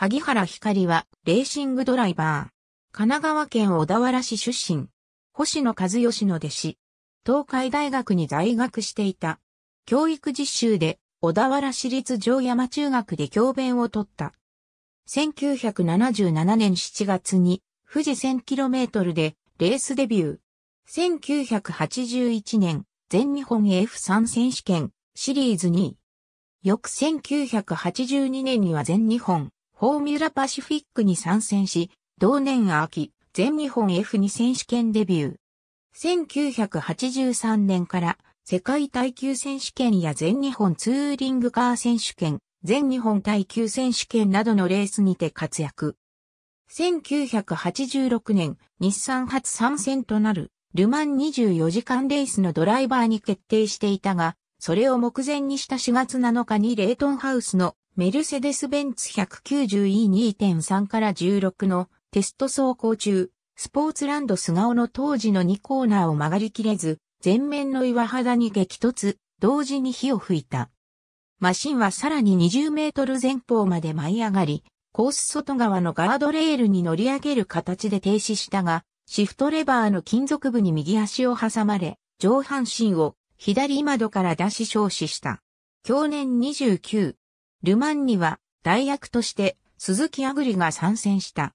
萩原光は、レーシングドライバー。神奈川県小田原市出身。星野和義の弟子。東海大学に在学していた。教育実習で、小田原市立城山中学で教鞭を取った。1977年7月に、富士 1000km で、レースデビュー。1981年、全日本 F3 選手権、シリーズ2位。翌1982年には全日本、フォーミュラパシフィックに参戦し、同年秋、全日本 F2 選手権デビュー。1983年から世界耐久選手権や全日本ツーリングカー選手権、全日本耐久選手権などのレースにて活躍。1986年、日産初参戦となる、ルマン24時間レースのドライバーに決定していたが、それを目前にした4月7日にレイトンハウスのメルセデス・ベンツ 190E2.3 から16のテスト走行中、スポーツランド菅尾の当時の2コーナーを曲がりきれず、前面の岩肌に激突、同時に火を吹いた。マシンはさらに20メートル前方まで舞い上がり、コース外側のガードレールに乗り上げる形で停止したが、シフトレバーの金属部に右足を挟まれ、上半身を左窓から出し消死した。去年29、ルマンには代役として鈴木あぐりが参戦した。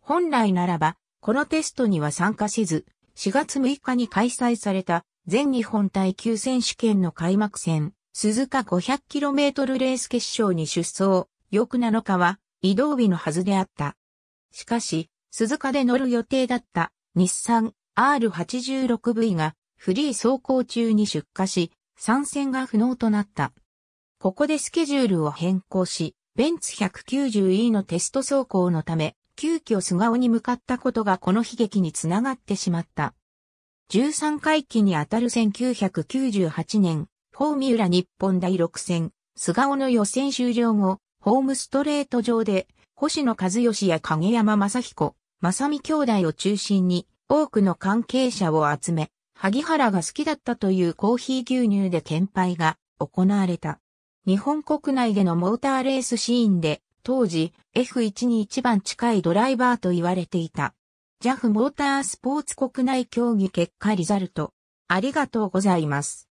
本来ならば、このテストには参加せず、4月6日に開催された全日本耐久選手権の開幕戦、鈴鹿 500km レース決勝に出走、翌7日は移動日のはずであった。しかし、鈴鹿で乗る予定だった日産 R86V がフリー走行中に出荷し、参戦が不能となった。ここでスケジュールを変更し、ベンツ 190E のテスト走行のため、急遽菅尾に向かったことがこの悲劇につながってしまった。13回期にあたる1998年、フォーミュラ日本第6戦、菅尾の予選終了後、ホームストレート上で、星野和義や影山正彦、正美兄弟を中心に、多くの関係者を集め、萩原が好きだったというコーヒー牛乳で献杯が行われた。日本国内でのモーターレースシーンで、当時 F1 に一番近いドライバーと言われていた。JAF モータースポーツ国内競技結果リザルト。ありがとうございます。